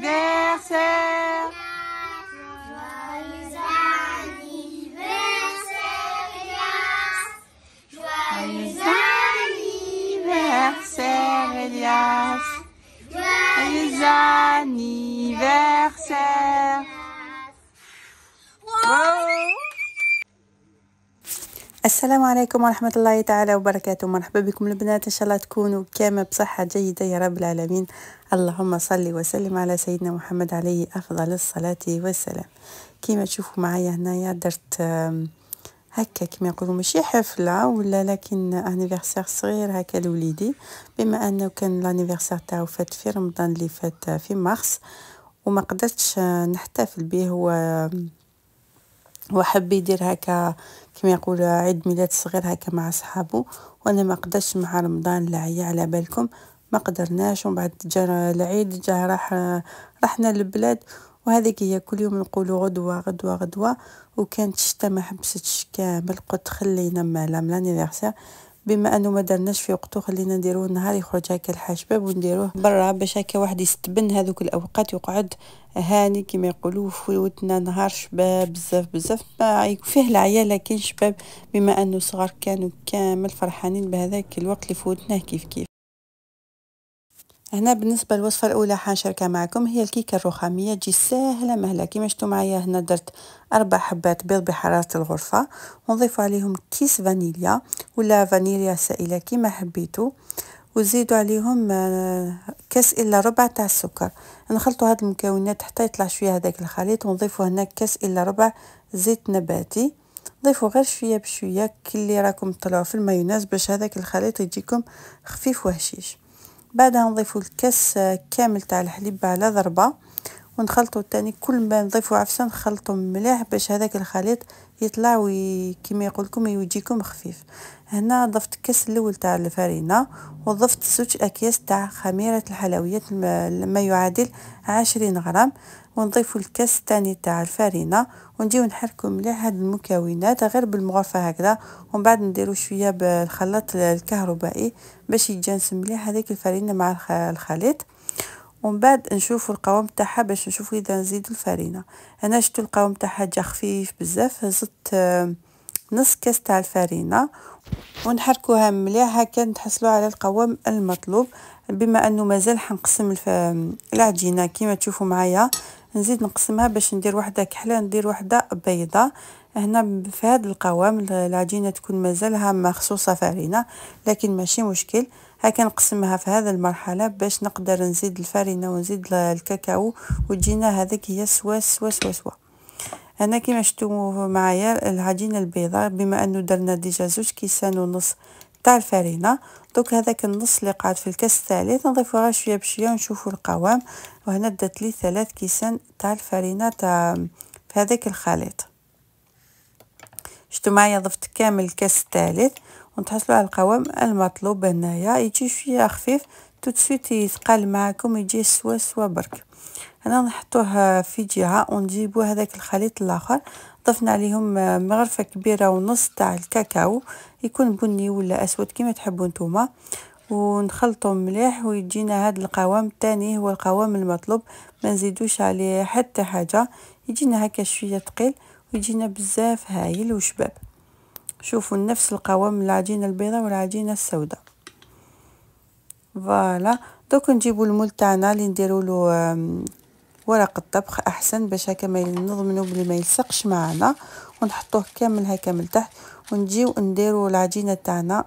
anniversaire Joyeux anniversaire, Elias Joyeux anniversaire, Elias Joyeux anniversaire السلام عليكم ورحمة الله تعالى وبركاته مرحبا بكم البنات إن شاء الله تكونوا كامل بصحة جيدة يا رب العالمين اللهم صل وسلم على سيدنا محمد عليه أفضل الصلاة والسلام كما تشوفوا معايا هنايا درت هكا كما يقولوا ماشي حفلة ولا لكن انيفرسير صغير هكا لوليدي بما أنه كان لانيفرسير تاعو فات في رمضان اللي فات في مارس وما قدرتش نحتفل به هو وحب يدير هكا كما يقولوا عيد ميلاد صغير هكا مع صحابه وانا ما قدرتش مع رمضان العيا على بالكم ما قدرناش ومن بعد جا العيد جا راح رحنا للبلاد وهذيك هي كل يوم نقولوا غدوة غدوة غدوة وكانت الشتا ما حبستش كامل قلت خلينا مالا من بما انه ما درناش في وقته خلينا نديروه النهار يخرج هكا الحشباب ونديروه برا باش هكا واحد يستبن هذوك الاوقات يقعد هاني كما يقولوا فوتنا نهار شباب بزاف بزاف ما فيه العيال لكن شباب بما انه صغار كانوا كامل فرحانين بهذاك الوقت اللي فوتناه كيف كيف هنا بالنسبه للوصفه الاولى حنشاركها معكم هي الكيكه الرخاميه تجي ساهله مهله كيما شفتوا معايا هنا درت اربع حبات بيض بحراره الغرفه ونضيف عليهم كيس فانيليا ولا فانيليا سائله كيما حبيتوا وزيدوا عليهم آه، كاس الا ربع تاع السكر نخلطوا هاد المكونات حتى يطلع شويه هذاك الخليط ونضيفوا هنا كاس الا ربع زيت نباتي ضيفوا غير شويه بشويه كي اللي راكم طلعوا في المايونيز باش هذاك الخليط يجيكم خفيف وهشيش بعدها نضيفو الكاس كامل تاع الحليب على ضربه ونخلطوا تاني كل ما نضيفو عفسه نخلطو مليح باش هذاك الخليط يطلع كيما يقول لكم يجيكم خفيف هنا ضفت الكاس الاول تاع الفرينه وضفت زوج اكياس تاع خميره الحلويات ما يعادل عشرين غرام ونضيفوا الكاس الثاني تاع الفرينه ونجيو نحركو مليح هاد المكونات غير بالمغرفه هكذا ومن بعد نديرو شويه بالخلاط الكهربائي باش يتجانس مليح هذيك الفرينه مع الخليط ومن بعد نشوفوا القوام تاعها باش نشوفوا اذا نزيد الفرينه انا شفت القوام تاعها جا خفيف بزاف زدت آه، نص كاس تاع الفرينه ونحركوها مليح هكا نتحصلوا على القوام المطلوب بما انه مازال حنقسم الف... العجينه كيما تشوفوا معايا نزيد نقسمها باش ندير وحده كحله ندير وحده بيضه هنا في هذا القوام العجينه تكون مازالها مخصوصه فارينه لكن ماشي مشكل هاكا نقسمها في هذا المرحله باش نقدر نزيد الفارينه ونزيد الكاكاو وتجينا هذيك هي سوا سوا سوا سوا هنا كما شفتوا معايا العجينه البيضاء بما انه درنا ديجا زوج كيسان ونص تاع الفرينه دوك هذاك النص اللي قعد في الكاس الثالث نضيفو غير شويه بشويه ونشوفو القوام وهنا دات لي ثلاث كيسان تاع الفرينه تاع في هذاك الخليط شتو معايا ضفت كامل الكاس الثالث ونتحصلوا على القوام المطلوب هنايا يجي شويه خفيف توتسيت يتقال معكم يجي سوا سوا برك هنا نحطوه في جهه ونجيبو هذاك الخليط الاخر ضفنا عليهم مغرفه كبيره ونص تاع الكاكاو يكون بني ولا اسود كما تحبوا نتوما ونخلطو مليح ويجينا هذا القوام الثاني هو القوام المطلوب ما نزيدوش عليه حتى حاجه يجينا هكا شويه ثقيل ويجينا بزاف هايل وشباب شوفوا نفس القوام العجينه البيضاء والعجينه السوداء فوالا دوك نجيبو المول تاعنا اللي نديرولو ورق الطبخ احسن باش هكا ما نضمنو بلي ما يلصقش معانا ونحطوه كامل هكا من تحت ونجيو نديرو العجينه تاعنا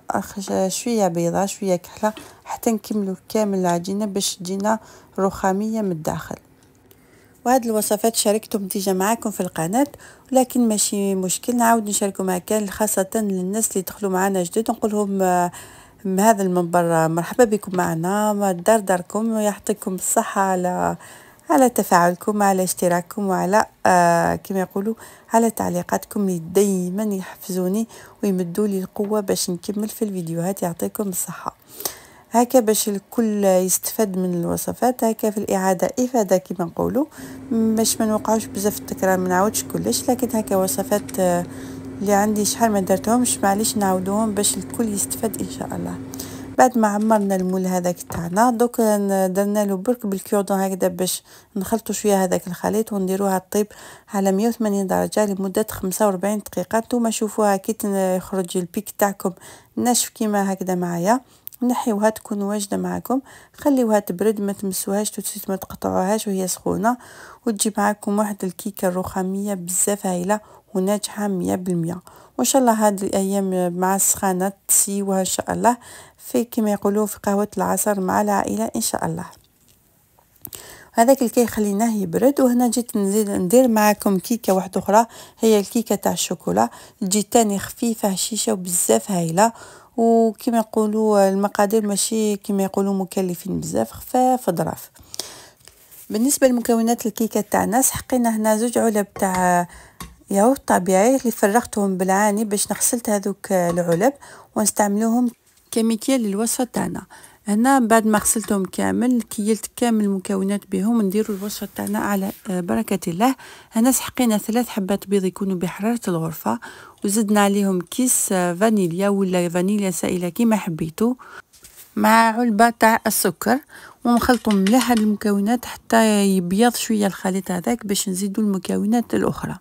شويه بيضه شويه كحله حتى نكملو كامل العجينه باش تجينا رخاميه من الداخل وهاد الوصفات شاركتهم ديجا معاكم في القناة ولكن ماشي مشكل نعاود نشاركو معاك خاصة للناس اللي دخلوا معنا جدد نقولهم آه، بهذا المنبر مرحبا بكم معنا دار داركم ويعطيكم الصحة على على تفاعلكم على اشتراككم وعلى آه كما يقولوا على تعليقاتكم اللي دايما يحفزوني ويمدوا لي القوة باش نكمل في الفيديوهات يعطيكم الصحة هكا باش الكل يستفاد من الوصفات هكا في الإعادة إفادة كما نقولوا باش ما نوقعوش بزاف التكرار ما نعاودش كلش لكن هكا وصفات آه اللي عندي شحال ما درتهمش معليش نعاودوهم باش الكل يستفاد ان شاء الله بعد ما عمرنا المول هذاك تاعنا دوك درنا له برك بالكيودون هكذا باش نخلطوا شويه هذاك الخليط ونديروها طيب على 180 درجه لمده 45 دقيقه نتوما شوفوها كي يخرج البيك تاعكم ناشف كيما هكذا معايا نحيوها تكون واجده معكم خليوها تبرد ما تمسوهاش ما تقطعوهاش وهي سخونه وتجي معكم واحد الكيكه الرخاميه بزاف هايله وناجحه 100% وان شاء الله هاد الايام مع السخانه تسيوها ان شاء الله في كما يقولوا في قهوه العصر مع العائله ان شاء الله هذاك الكي خليناه يبرد وهنا جيت نزيد ندير معكم كيكه واحده اخرى هي الكيكه تاع الشوكولا تجي تاني خفيفه هشيشه وبزاف هايله وكما يقولوا المقادير ماشي كما يقولوا مكلفين بزاف خفاف ضراف بالنسبه لمكونات الكيكه تاعنا سحقينا هنا زوج علب تاع ياو طبيعي اللي فرغتهم بالعاني باش نغسلت هذوك العلب ونستعملوهم كميكيال للوصفه تاعنا هنا بعد ما غسلتهم كامل كيلت كامل المكونات بهم نديروا الوصفه تاعنا على بركه الله هنا سحقينا ثلاث حبات بيض يكونوا بحراره الغرفه وزدنا عليهم كيس فانيليا ولا فانيليا سائله كيما حبيتو مع علبه تاع السكر ونخلطوا مليح هاد المكونات حتى يبيض شويه الخليط هذاك باش نزيدو المكونات الاخرى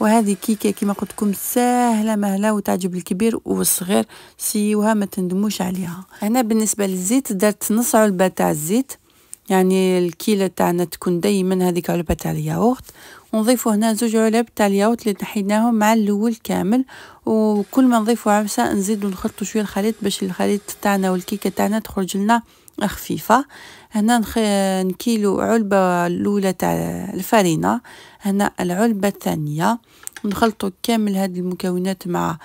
وهذه كيكه كيما قلت لكم ساهله مهله وتعجب الكبير والصغير سيوها ما تندموش عليها هنا بالنسبه للزيت درت نص علبه تاع الزيت يعني الكيله تاعنا تكون دائما هذيك علبه تاع الياغورت نضيفوا هنا زوج علب تاع الياوت اللي طحيناهم مع الاول كامل وكل ما نضيفوا عبسه نزيدوا نخلطوا شويه الخليط باش الخليط تاعنا والكيكه تاعنا تخرج لنا خفيفه هنا نخ... نكيلو علبه الاولى تاع الفارينه هنا العلبه الثانيه نخلطوا كامل هاد المكونات مع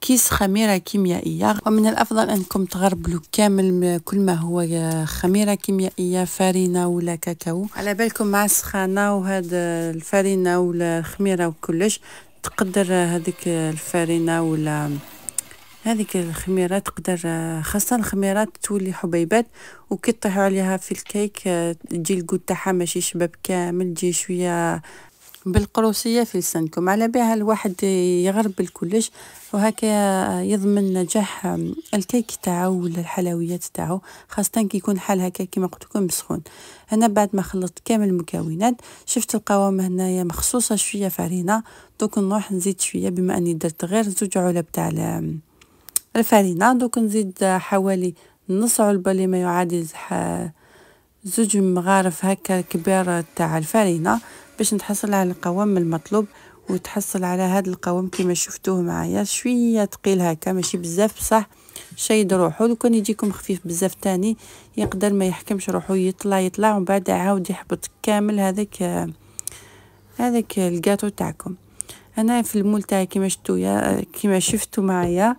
كيس خميرة كيميائية ومن الأفضل أنكم تغربلوا كامل كل ما هو آه، خميرة كيميائية فارينة ولا كاكاو على بالكم مع السخانة وهذا آه، الفارينة ولا الخميرة وكلش تقدر آه، هذيك الفارينة ولا هذيك الخميرة تقدر خاصة الخميرات تولي حبيبات وكي تطيحوا عليها في الكيك تجي الكود تاعها ماشي شباب كامل تجي شوية بالقروسية في لسانكم على بها الواحد يغربل كلش وهكا يضمن نجاح الكيك تاعو ولا الحلويات تاعو خاصة كي يكون حال هكا كيما قلت لكم بسخون هنا بعد ما خلطت كامل المكونات شفت القوام هنايا مخصوصة شوية فارينة دوك نروح نزيد شوية بما اني درت غير زوج علب تاع الفارينة دوك نزيد حوالي نص علبة لما يعادل آه، زوج مغارف هكا كبار تاع الفارينة باش نتحصل على القوام المطلوب وتحصل على هذا القوام كما شفتوه معايا شويه ثقيل هكا ماشي بزاف بصح شيد روحو لو كان يجيكم خفيف بزاف تاني يقدر ما يحكمش روحو يطلع يطلع ومن بعد عاود يحبط كامل هذاك هذاك الكاطو تاعكم انا في المول تاعي كيما شفتو يا كيما شفتو معايا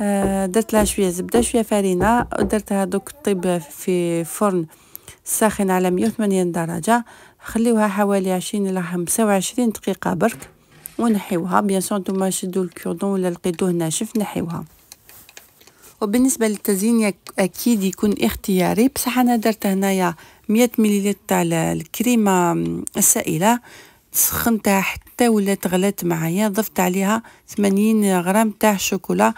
آه، درت لها شويه زبده شويه فرينه درتها دوك طيب في فرن ساخن على 180 درجه خليوها حوالي عشرين الى خمسة وعشرين دقيقة برك ونحيوها بيان سور نتوما شدو الكوردون ولا لقيتوه ناشف نحيوها وبالنسبه للتزيين اكيد يكون اختياري بصح انا درت هنايا 100 مليلتر تاع الكريمه السائله سخنتها حتى ولات غلات معايا ضفت عليها 80 غرام تاع شوكولا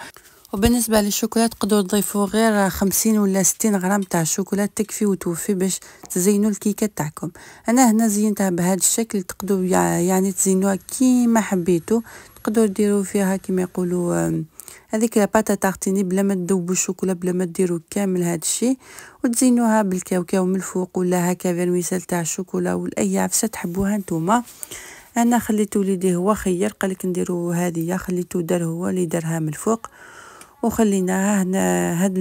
وبالنسبه للشوكولات تقدروا تضيفوا غير خمسين ولا ستين غرام تاع الشوكولات تكفي وتوفي باش تزينوا الكيكه تاعكم انا هنا زينتها بهذا الشكل تقدروا يعني تزينوها كيما حبيتوا تقدروا ديروا فيها كيما يقولوا هذيك لاباتا تارتيني بلا ما تذوبوا الشوكولا بلا ما ديروا كامل هذا الشيء وتزينوها بالكاوكاو من الفوق ولا هكا فيرميسال تاع الشوكولا ولا اي عفسه تحبوها نتوما انا خليت وليدي هو خير قالك نديروا هذه خليته دار هو اللي دارها من الفوق وخلينا هنا هاد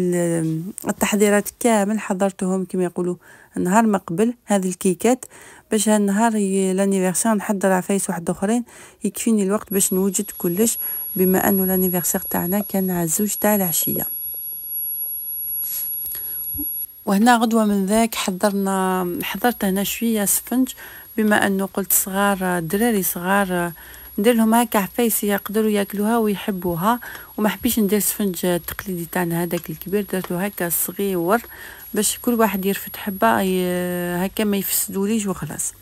التحضيرات كامل حضرتهم كما يقولوا النهار ما قبل هاد الكيكات باش هالنهار لانيفرسير نحضر عفايس واحد اخرين يكفيني الوقت باش نوجد كلش بما انه لانيفرسير تاعنا كان على الزوج تاع العشيه وهنا غدوة من ذاك حضرنا حضرت هنا شوية سفنج بما أنه قلت صغار دراري صغار ندير لهم هكا عفايس يقدروا ياكلوها ويحبوها وما حبيش ندير سفنج التقليدي تاعنا هذاك الكبير درت له هكا صغير باش كل واحد يرفد حبه هكا ما يفسدوليش وخلاص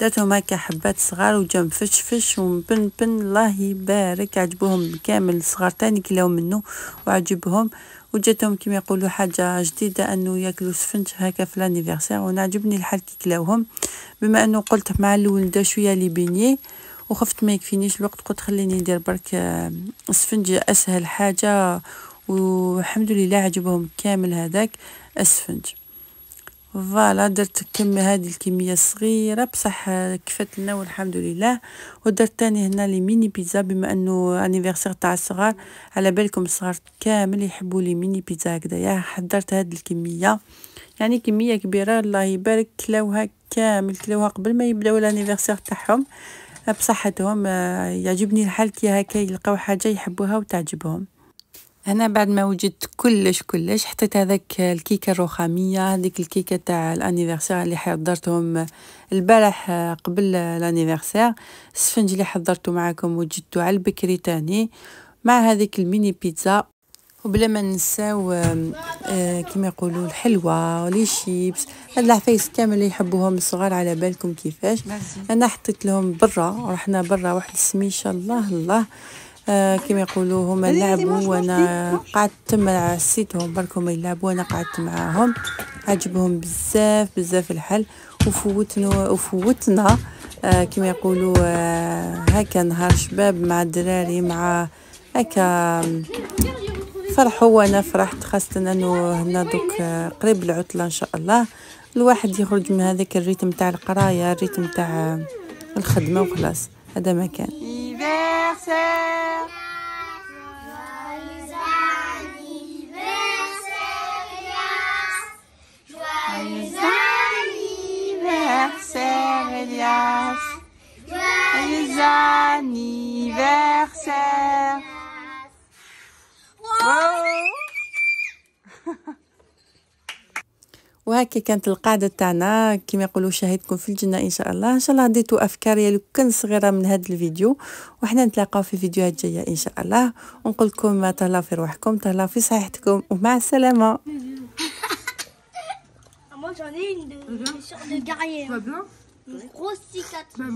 درتهم هكا حبات صغار وجا مفشفش ومبن بن الله يبارك عجبوهم كامل صغار تاني كلاو منه وعجبهم وجاتهم كيما يقولوا حاجة جديدة أنه ياكلوا سفنج هكا في لانيفيرسير وانا عجبني الحال كي كلاوهم بما أنه قلت مع الولدة شوية لي بينيه وخفت ما يكفينيش الوقت قلت خليني ندير برك اسفنج آه، اسهل حاجة والحمد لله عجبهم كامل هذاك السفنج فوالا درت كم هذه الكميه الصغيره بصح آه، كفات لنا والحمد لله ودرت تاني هنا لي ميني بيتزا بما انه انيفرسير تاع الصغار على بالكم الصغار كامل يحبوا لي ميني بيتزا هكذايا حضرت هذه الكميه يعني كميه كبيره الله يبارك كلاوها كامل كلاوها قبل ما يبداو الانيفرسير تاعهم بصحتهم آه، يعجبني الحال كي هكا يلقاو حاجه يحبوها وتعجبهم هنا بعد ما وجدت كلش كلش حطيت هذاك الكيكه الرخاميه هذيك الكيكه تاع الانيفرسير اللي حضرتهم البارح آه، قبل الانيفرسير السفنج اللي حضرته معكم وجدته على البكري تاني مع هذيك الميني بيتزا وبلا ما ننساو آه، آه، كما يقولوا الحلوى لي شيبس هاد العفايس كامل اللي يحبوهم الصغار على بالكم كيفاش انا حطيت لهم برا رحنا برا واحد السميشه الله الله آه كما يقولوا هما لعبوا وانا قعدت تما عسيتهم هما يلعبوا وانا قعدت معاهم عجبهم بزاف بزاف الحل وفوتنا وفوتنا آه كما يقولوا آه هكا نهار شباب مع الدراري مع هكا فرحوا وانا فرحت خاصة انه هنا دوك آه، قريب العطلة ان شاء الله الواحد يخرج من هذاك الريتم تاع القراية الريتم تاع آه، الخدمة وخلاص هذا ما كان Joyeux anniversaire وهكا كانت القاعده تاعنا كما يقولوا شاهدكم في الجنه ان شاء الله ان شاء الله ديتو افكار يا كان صغيره من هذا الفيديو وحنا نتلاقاو في فيديوهات جايه ان شاء الله ونقول لكم تهلاو في روحكم تهلاو في صحتكم ومع السلامه